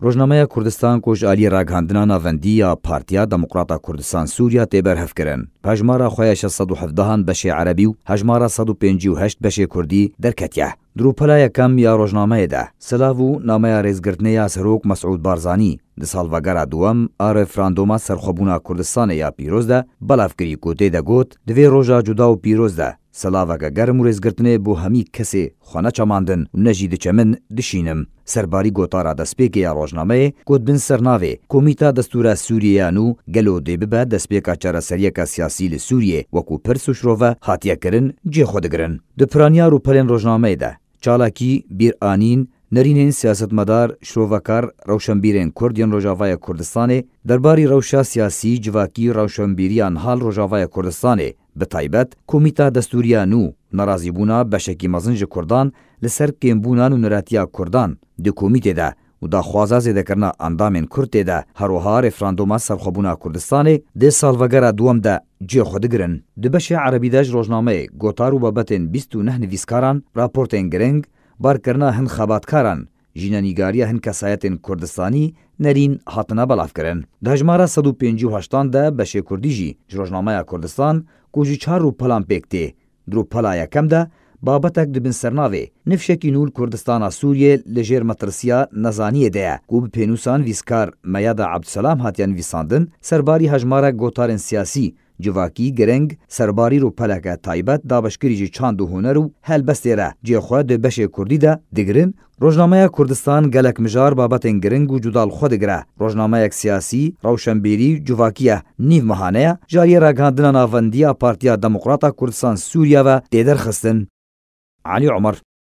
روزنامه کردستان کوج علی راگاندنا ناوندی یا پارتیا دموکراتا کردستان سوریا تبر هف کرن پجمارا خویش 117 بشه عربی و هجمارا 158 بشه کردی در کتیه دروپلا یەکەم یا ڕۆژنامەیە دا سلااو و نامەیە ڕێزگرتنە یا سەرۆک مەسعود بارزانانی د ساڵڤگەرا دووەم ئارە فرانندۆما سەرخەبوونا کوردستانە یا پیرۆزدا بەلافکری کۆتێ دەگوت دوێ ڕۆژا جودا و پیرۆزدا Selaveke germ û rêzgirtinê bû hemî kesê xwe neçamandin û nejî diçemin dişînim. Serbarî gotara destpêkê ya rojnameyê got bin sernavê Komîta Destûra Sûriyeyan û gelo dê bibe destpêka çareseriyeka siyasî li Sûriyê wekû Pirs û Şrove hatiye kirin cê xwe digirin. Di piranyar û pelên rojnameyê de çalakî bir anîn نرینên siyasetmedar şrovekar rewşenbîrên Kurd yên Rojavaya Kurdistanê derbarî rewşa siyasî civakî rewşenbîriyan hal Rojavaya Kurdistanê به تایبەت کۆمیتا دەستوریان و نەڕازیبوونا بەشێکی مەزنج کوردان لەسەر کێمبوونان و نەراتیا کوردان د کۆمیتێدا و داخوازا زێدەکردنا ئەندامێن کورتێدا هەروها ڕێفراندۆما سەرخەبوونا کوردستانی دێ ساڵڤگەرا دووەمدا جێخۆدەگرن د بەشی عەربیداش ڕۆژنامەیە گۆتار و بەبەتێن 29 نەویسکاران راپۆرتێن گرنگ بارکردنا هەند خەباتکاران ژینەنیگاریە هەن کەسایەتێن کوردستانی نەرین هاتنە بەڵافکردن دەژمارە 1950 دا بەشێ کوردیژی ژۆژنامەیە کوردستان کوژی چار و پەلان پێکتێ درو پەلا یەکەمدا بابەتێک دبن سەرناوێ نفشێکی نور کوردستانە سووریێ لە ژێر مەترسیا نەزانیە دەیە و بپێنووسان ویسکار مەیادا عبدسەسلام هاتیان ویساندن سەرباری هەژمارە گۆتارن سیاسی جواکی گرنگ سرباری رو پلک تایبت دا بشکری جی چاند و هنر و هل بستیره جی خود ده بش کردی ده دگرن روزنامه کردستان گلک مجار بابت گرنگ و جدال خود گره روزنامه سیاسی روشنبیری جواکیه نیو مهانه جاری راگاندن ناوندیا پارتیا دموکراتا کردستان سوریا و دیدر خستن علی عمر